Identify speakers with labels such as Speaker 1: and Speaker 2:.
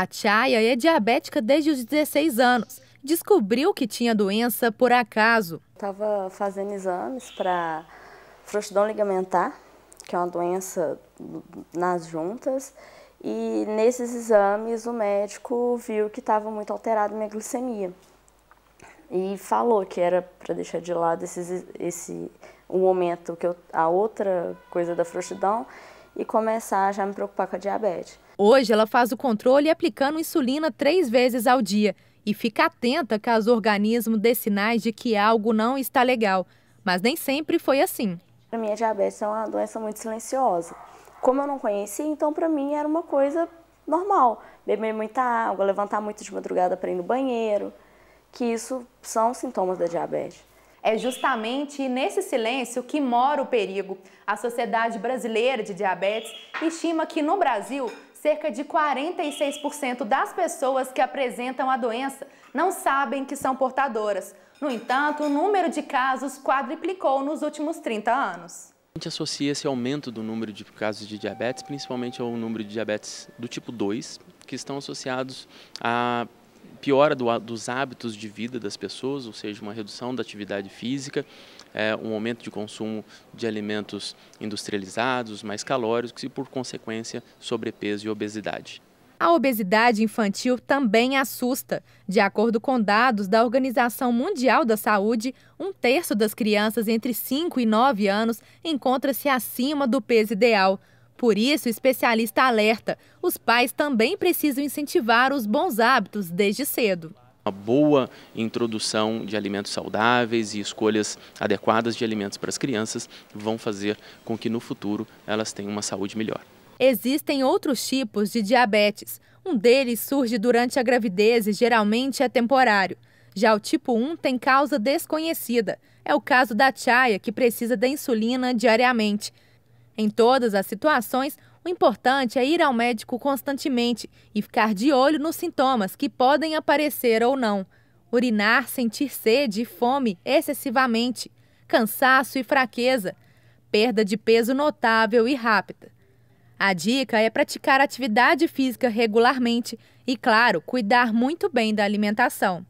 Speaker 1: A Chaya é diabética desde os 16 anos. Descobriu que tinha doença por acaso.
Speaker 2: Estava fazendo exames para frouxidão ligamentar, que é uma doença nas juntas. E nesses exames o médico viu que estava muito alterada minha glicemia. E falou que era para deixar de lado esses, esse o momento que eu, a outra coisa da frouxidão e começar já a me preocupar com a diabetes.
Speaker 1: Hoje ela faz o controle aplicando insulina três vezes ao dia e fica atenta caso o organismo dê sinais de que algo não está legal. Mas nem sempre foi assim.
Speaker 2: Para mim a diabetes é uma doença muito silenciosa. Como eu não conhecia, então para mim era uma coisa normal. Beber muita água, levantar muito de madrugada para ir no banheiro, que isso são sintomas da diabetes. É justamente
Speaker 1: nesse silêncio que mora o perigo. A Sociedade Brasileira de Diabetes estima que no Brasil, cerca de 46% das pessoas que apresentam a doença não sabem que são portadoras. No entanto, o número de casos quadriplicou nos últimos 30 anos.
Speaker 3: A gente associa esse aumento do número de casos de diabetes principalmente ao número de diabetes do tipo 2, que estão associados a piora do, dos hábitos de vida das pessoas, ou seja, uma redução da atividade física, é, um aumento de consumo de alimentos industrializados, mais calóricos e, por consequência, sobrepeso e obesidade.
Speaker 1: A obesidade infantil também assusta. De acordo com dados da Organização Mundial da Saúde, um terço das crianças entre 5 e 9 anos encontra-se acima do peso ideal. Por isso, o especialista alerta: os pais também precisam incentivar os bons hábitos desde cedo
Speaker 3: uma boa introdução de alimentos saudáveis e escolhas adequadas de alimentos para as crianças vão fazer com que no futuro elas tenham uma saúde melhor.
Speaker 1: Existem outros tipos de diabetes. Um deles surge durante a gravidez e geralmente é temporário. Já o tipo 1 tem causa desconhecida. É o caso da Chaya, que precisa da insulina diariamente. Em todas as situações, o importante é ir ao médico constantemente e ficar de olho nos sintomas que podem aparecer ou não. Urinar, sentir sede e fome excessivamente, cansaço e fraqueza, perda de peso notável e rápida. A dica é praticar atividade física regularmente e, claro, cuidar muito bem da alimentação.